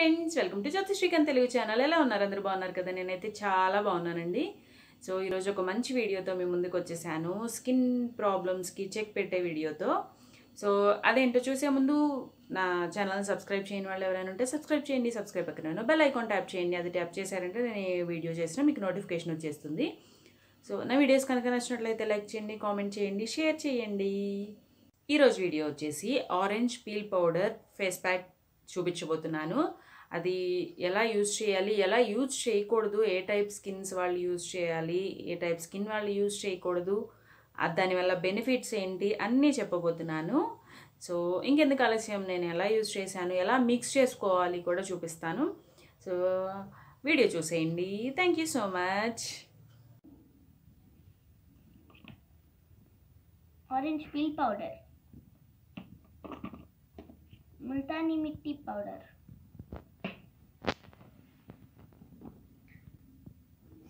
Friends welcome to Jyoti Srikanth Telugu channel ఎలా ఉన్నారు అందరూ బాగున్నారు కదా నేనైతే చాలా బాగున్నానండి సో ఈరోజు ఒక మంచి వీడియోతో మీ ముందుకు వచ్చేసాను స్కిన్ ప్రాబ్లమ్స్కి చెక్ పెట్టే వీడియోతో సో అదేంటో చూసే ముందు నా ఛానల్ సబ్స్క్రైబ్ చేయని వాళ్ళు ఎవరైనా ఉంటే సబ్స్క్రైబ్ చేయండి సబ్స్క్రైబ్ పక్కన బెల్ ఐకాన్ ట్యాప్ చేయండి అది ట్యాప్ చేశారంటే నేను ఏ వీడియో చేసినా మీకు నోటిఫికేషన్ వచ్చేస్తుంది సో నా వీడియోస్ కనుక నచ్చినట్లయితే లైక్ చేయండి కామెంట్ చేయండి షేర్ చేయండి ఈరోజు వీడియో వచ్చేసి orange peel powder face pack చూపించబోతున్నాను అది ఎలా యూజ్ చేయాలి ఎలా యూజ్ చేయకూడదు ఏ టైప్ స్కిన్స్ వాళ్ళు యూజ్ చేయాలి ఏ టైప్ స్కిన్ వాళ్ళు యూజ్ చేయకూడదు దానివల్ల బెనిఫిట్స్ ఏంటి అన్నీ చెప్పబోతున్నాను సో ఇంకెందుకు ఆలస్యం నేను ఎలా యూజ్ చేశాను ఎలా మిక్స్ చేసుకోవాలి కూడా చూపిస్తాను సో వీడియో చూసేయండి thank you so much orange peel powder multani mitti powder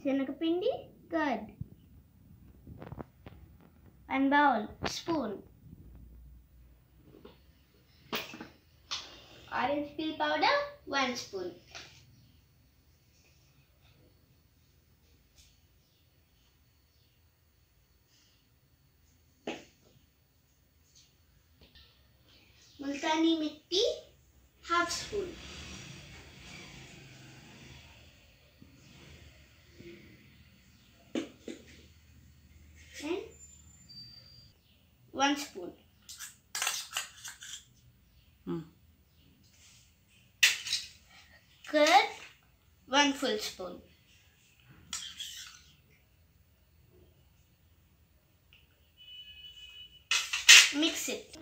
శనగపిండి curd. One bowl, spoon. Orange peel powder, one spoon. Multani mitti, half spoon. one spoon. Mm. Curd, one full spoon. Mix it.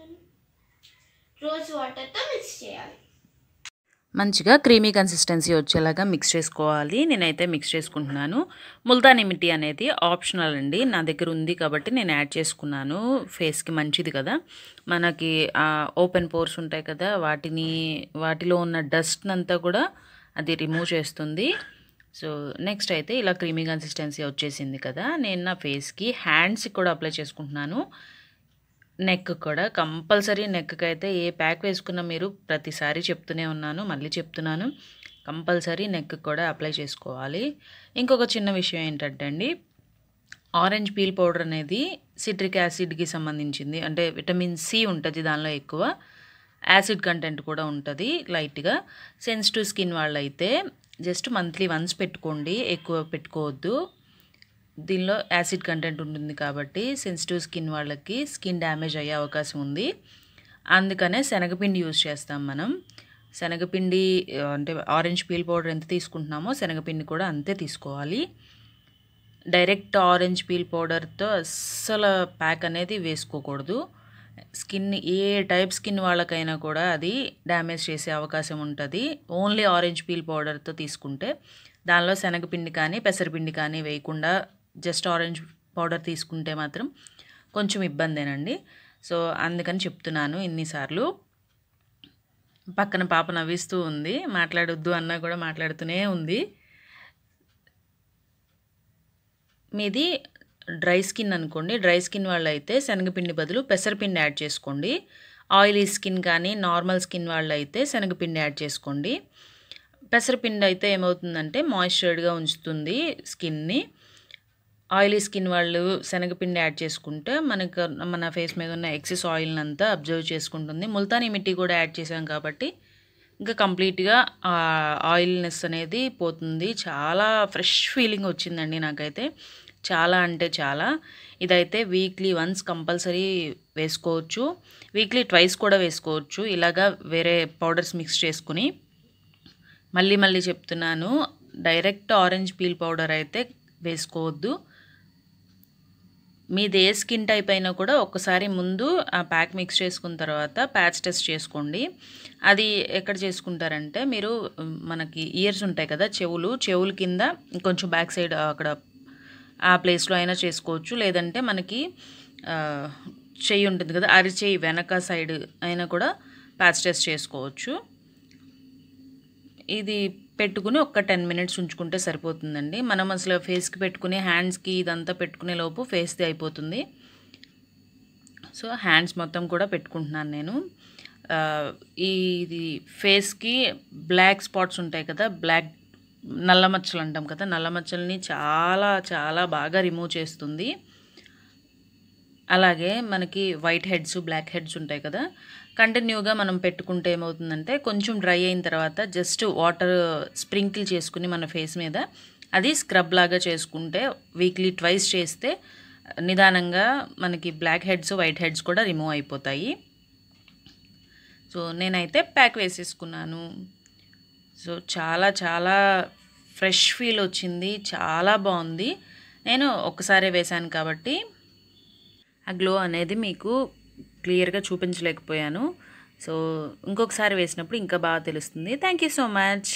Rose water to mix it. మంచిగా creamy consistency వచ్చేలాగా mix చేసుకోవాలి నేనైతే mix చేసుకుంటున్నాను ముల్తాన్ మిట్టి అనేది optional అండి నా దగ్గర ఉంది కాబట్టి నేను యాడ్ చేసుకున్నాను ఫేస్కి మంచిది కదా మనకి ఓపెన్ పోర్స్ ఉంటాయి కదా వాటిని వాటిలో ఉన్న డస్ట్ అంతా కూడా అది రిమూవ్ చేస్తుంది సో నెక్స్ట్ అయితే ఇలా క్రీమీ కన్సిస్టెన్సీ వచ్చేసింది కదా నేను నా ఫేస్కి హ్యాండ్స్కి కూడా అప్లై చేసుకుంటున్నాను నెక్ కూడా కంపల్సరీ నెక్కి అయితే ఏ ప్యాక్ వేసుకున్నా మీరు ప్రతిసారి చెప్తూనే ఉన్నాను మళ్ళీ చెప్తున్నాను కంపల్సరీ నెక్ కూడా అప్లై చేసుకోవాలి ఇంకొక చిన్న విషయం ఏంటంటే అండి ఆరెంజ్ పీల్ పౌడర్ అనేది సిట్రిక్ యాసిడ్కి సంబంధించింది అంటే విటమిన్ సి ఉంటుంది దానిలో ఎక్కువ యాసిడ్ కంటెంట్ కూడా ఉంటుంది లైట్గా సెన్సిటివ్ స్కిన్ వాళ్ళైతే జస్ట్ మంత్లీ వన్స్ పెట్టుకోండి ఎక్కువ పెట్టుకోవద్దు దీనిలో యాసిడ్ కంటెంట్ ఉంటుంది కాబట్టి సెన్సిటివ్ స్కిన్ వాళ్ళకి స్కిన్ డ్యామేజ్ అయ్యే అవకాశం ఉంది అందుకనే శనగపిండి యూజ్ చేస్తాం మనం శనగపిండి అంటే ఆరెంజ్ పీల్ పౌడర్ ఎంత తీసుకుంటున్నామో శనగపిండి కూడా అంతే తీసుకోవాలి డైరెక్ట్ ఆరెంజ్ పీల్ పౌడర్తో అస్సలు ప్యాక్ అనేది వేసుకోకూడదు స్కిన్ ఏ టైప్ స్కిన్ వాళ్ళకైనా కూడా అది డ్యామేజ్ చేసే అవకాశం ఉంటుంది ఓన్లీ ఆరెంజ్ పీల్ పౌడర్తో తీసుకుంటే దానిలో శనగపిండి కానీ పెసరపిండి కానీ వేయకుండా జస్ట్ ఆరెంజ్ పౌడర్ తీసుకుంటే మాత్రం కొంచెం ఇబ్బందేనండి సో అందుకని చెప్తున్నాను ఇన్నిసార్లు పక్కన పాప నవ్విస్తూ ఉంది మాట్లాడొద్దు అన్నా కూడా మాట్లాడుతూనే ఉంది మీది డ్రై స్కిన్ అనుకోండి డ్రై స్కిన్ వాళ్ళైతే శనగపిండి బదులు పెసరపిండి యాడ్ చేసుకోండి ఆయిలీ స్కిన్ కానీ నార్మల్ స్కిన్ వాళ్ళైతే శనగపిండి యాడ్ చేసుకోండి పెసరపిండి అయితే ఏమవుతుందంటే మాయిశ్చర్డ్గా ఉంచుతుంది స్కిన్ని ఆయిలీ స్కిన్ వాళ్ళు శనగపిండి యాడ్ చేసుకుంటే మనకు మన ఫేస్ మీద ఉన్న ఎక్సెస్ ఆయిల్ని అంతా అబ్జర్వ్ చేసుకుంటుంది ముల్తానీ మిట్టి కూడా యాడ్ చేసాం కాబట్టి ఇంకా కంప్లీట్గా ఆయిల్నెస్ అనేది పోతుంది చాలా ఫ్రెష్ ఫీలింగ్ వచ్చిందండి నాకైతే చాలా అంటే చాలా ఇదైతే వీక్లీ వన్స్ కంపల్సరీ వేసుకోవచ్చు వీక్లీ ట్వైస్ కూడా వేసుకోవచ్చు ఇలాగా వేరే పౌడర్స్ మిక్స్ చేసుకుని మళ్ళీ మళ్ళీ చెప్తున్నాను డైరెక్ట్ ఆరెంజ్ పీల్ పౌడర్ అయితే వేసుకోవద్దు మీది ఏ స్కిన్ టైప్ అయినా కూడా ఒక్కసారి ముందు ఆ ప్యాక్ మిక్స్ చేసుకున్న తర్వాత ప్యాచ్ టెస్ట్ చేసుకోండి అది ఎక్కడ చేసుకుంటారంటే మీరు మనకి ఇయర్స్ ఉంటాయి కదా చెవులు చెవుల కింద కొంచెం బ్యాక్ సైడ్ అక్కడ ఆ ప్లేస్లో అయినా చేసుకోవచ్చు లేదంటే మనకి చెయ్యి ఉంటుంది కదా అరిచేయి వెనక సైడ్ అయినా కూడా ప్యాచ్ టెస్ట్ చేసుకోవచ్చు ఇది పెట్టుకుని ఒక్క టెన్ మినిట్స్ ఉంచుకుంటే సరిపోతుందండి మనం అసలు ఫేస్కి పెట్టుకుని హ్యాండ్స్కి ఇదంతా పెట్టుకునే లోపు ఫేస్ది అయిపోతుంది సో హ్యాండ్స్ మొత్తం కూడా పెట్టుకుంటున్నాను నేను ఇది ఫేస్కి బ్లాక్ స్పాట్స్ ఉంటాయి కదా బ్లాక్ నల్ల మచ్చలు అంటాం కదా నల్ల మచ్చలని చాలా చాలా బాగా రిమూవ్ చేస్తుంది అలాగే మనకి వైట్ హెడ్స్ బ్లాక్ హెడ్స్ ఉంటాయి కదా కంటిన్యూగా మనం పెట్టుకుంటే ఏమవుతుందంటే కొంచెం డ్రై అయిన తర్వాత జస్ట్ వాటర్ స్ప్రింకిల్ చేసుకుని మన ఫేస్ మీద అది స్క్రబ్ లాగా చేసుకుంటే వీక్లీ ట్వైస్ చేస్తే నిదానంగా మనకి బ్లాక్ హెడ్స్ వైట్ హెడ్స్ కూడా రిమూవ్ అయిపోతాయి సో నేనైతే ప్యాక్ వేసేసుకున్నాను సో చాలా చాలా ఫ్రెష్ ఫీల్ వచ్చింది చాలా బాగుంది నేను ఒక్కసారే వేశాను కాబట్టి ఆ గ్లో అనేది మీకు క్లియర్గా చూపించలేకపోయాను సో ఇంకొకసారి వేసినప్పుడు ఇంకా బాగా తెలుస్తుంది థ్యాంక్ యూ సో మచ్